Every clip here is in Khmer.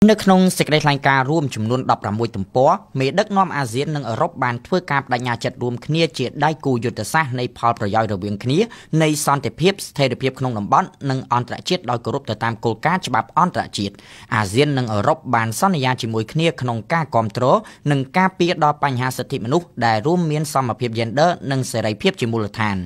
នៅក្នុងសេចក្តីថ្លែងការណ៍រួមចំនួន16ទំព័រមេដឹកនាំអាស៊ាននិងអឺរ៉ុបបានធ្វើការបដិញ្ញាចិត្តរួមគ្នាជាដៃគូយុទ្ធសាស្ត្រនៃផលប្រយោជន៍រវាងគ្នានៃសន្តិភាពស្ថិរភាពក្នុងតំបន់និងអន្តរជាតិដោយគោរពទៅតាមគោលការណ៍ច្បាប់អន្តរជាតិអាស៊ាននិងអឺរ៉ុបបានសន្យាជាមួយគ្នាក្នុងការគ្រប់គ្រងនិងការពារដល់បញ្ហាសិទ្ធិមនុស្សដែលរួមមានសមភាព gender និងសេរីភាពជាមូលដ្ឋាន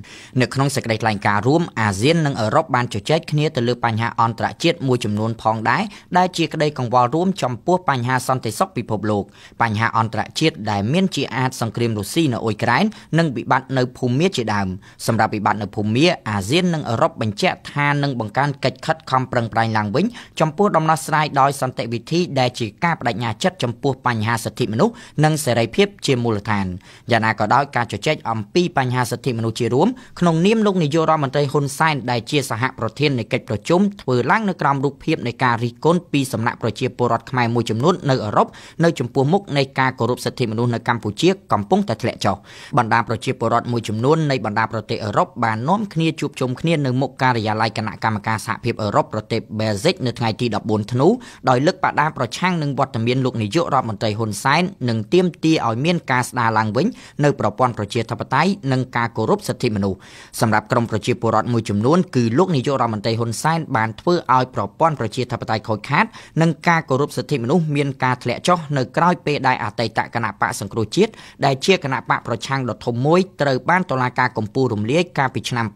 នៅក្នុងសេចក្តីថ្លែងការណ៍រួមអាស៊ាននិងអឺរ៉ុបបានជជែកគ្នាទៅលើបញ្ហាអន្តរជាតិមួយចំនួនផងដែរដែលជាក្តីកង្វល់លរួមចំពោះបញ្ហាសន្តិសុខពិភពលោកបញ្ហាអន្តរជាតិដែលមានជាអាចសង្គ្រាមរុស្ស៊ីនៅអ៊ុយក្រែននិងវិបត្តិនៅភូមាជាដើមសម្រាប់វិបត្តិនៅភូមាអាស៊ាននិងអឺរ៉ុបបញ្ជាក់ថានឹងបង្កើនកិច្ចខិតខំប្រឹងប្រែងឡើងវិញចំពោះដំណោះស្រាយដោយសន្តិវិធីដែលជាការបដិញ្ញាចិត្តចំពោះបញ្ហាសិទ្ធិមនុស្សនិងសេរីភាពជាមូលដ្ឋានយ៉ាងណាក៏ដោយការជជែកអំពីបញ្ហាសិទ្ធិមនុស្សជារួមក្នុងនាមលោកនាយករដ្ឋមន្ត្រីហ៊ុនសែនដែលជាសហប្រធាននៃកិច្ចប្រជុំធ្វើឡើងនៅក្រោមរូបភាពនៃការរិះគន់ពីសំណាក់ប្រជាពលរដ្ឋខ្មែរមួយចំនួននៅអឺរ៉ុបនៅចំពោះមុខនៃការគោរពសិទ្ធិមនុស្សនៅកម្ពុជាកំពុងតែធ្លាក់ចុះបណ្ដាប្រជាពលរដ្ឋមួយចំនួននៃបណ្ដាប្រទេសអឺរ៉ុបបាននាំគ្នាជួបជុំគ្នានៅមុខការិយាល័យគណៈកម្មការសហភាពអឺរ៉ុបប្រទេសបែលហ្សិកនៅថ្ងៃទី14ធ្នូដោយលើកបដាប្រឆាំងនឹងវត្តមានលោកនាយករដ្ឋមន្ត្រីហ៊ុនសែននិងទាមទារឲ្យមានការស្ដារឡើងវិញនៅប្រព័ន្ធប្រជាធិបតេយ្យនិងការគោរពសិទ្ធិមនុស្សសម្រាប់ក្រមប្រជាពលរដ្ឋមួយចំនួនគឺលោកនាយករដ្ឋមន្ត្រីហ៊ុនសែនបានធ្វើឲ្យប្រព័ន្ធប្រជាធិបតេយ្យខូចខាតនិងការគោរពសិទ្ធិមនុស្សមានការធ្លាក់ចុះនៅក្រោយពេលដែលអតីតគណៈបកសង្គ្រោះជាតិដែលជាគណៈបកប្រឆាំងដ៏ធំមួយត្រូវបានតុលាការកំពូលរំលាយកាលពីឆ្នាំ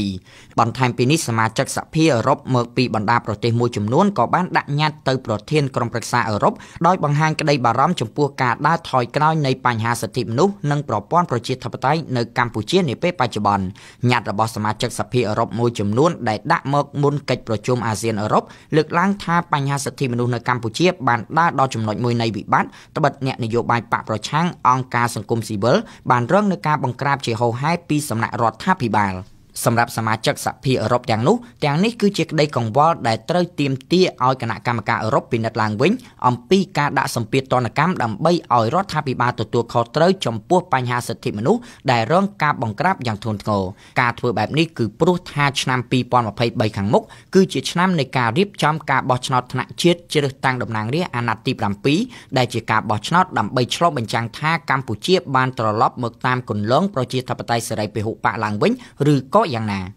2017បន្ថែមពីនេះសមាជិកសភាអឺរ៉ុបមកពីបណ្ដាប្រទេសមួយចំនួនក៏បានដាក់ញត្តិទៅប្រធានក្រុមប្រឹក្សាអឺរ៉ុបដោយបង្ហាញក្តីបារម្ភចំពោះការដើរថយក្រោយនៃបញ្ហាសិទ្ធិមនុស្សនិងប្រព័ន្ធប្រជាធិបតេយ្យនៅកម្ពុជានាពេលបច្ចុប្បន្នញត្តិរបស់សមាជិកសភាអឺរ៉ុបមួយចំនួនដែលដាក់មកមុនកិច្ចប្រជុំអាស៊ានអឺរ៉ុបលើកឡើង ថាបញ្ហាសិទ្ធិមនុស្សនៅកម្ពុជាបានដើរដល់ចំណុចមួយនៃវិបត្តិត្បិតអ្នកនយោបាយបកប្រឆាំងអង្គការសង្គមស៊ីវិលបានរងនឹងការបង្ក្រាបជាហោហែពីសំណាក់រដ្ឋាភិបាល។សម្រាប់សមាជិកសហភាពអឺរ៉ុបទាំងនោះទាំងនេះគឺជា ក្តីកង្វល់ដែលត្រូវទាមទារឲ្យគណៈកម្មការអឺរ៉ុបពិនិត្យឡើងវិញអំពីការដាក់សម្ពាធទណ្ឌកម្មដើម្បីឲ្យរដ្ឋាភិបាលទទួលខុសត្រូវចំពោះបញ្ហាសិទ្ធិមនុស្សដែលរងការបង្ក្រាបយ៉ាងធ្ងន់ធ្ងរការធ្វើបែបនេះគឺព្រោះថាឆ្នាំ2023ខាងមុខគឺជាឆ្នាំនៃការរៀបចំការបោះឆ្នោតថ្នាក់ជាតិជ្រើសតាំងតំណាងរាស្ត្រអាណត្តិទី7ដែលជាការបោះឆ្នោតដើម្បីឆ្លុះបញ្ចាំងថាកម្ពុជាបានត្រឡប់មកតាមគន្លងប្រជាធិបតេយ្យសេរីពហុបកឡើងវិញឬក៏杨澜。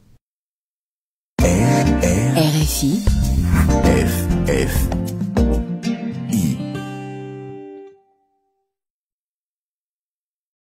R F I。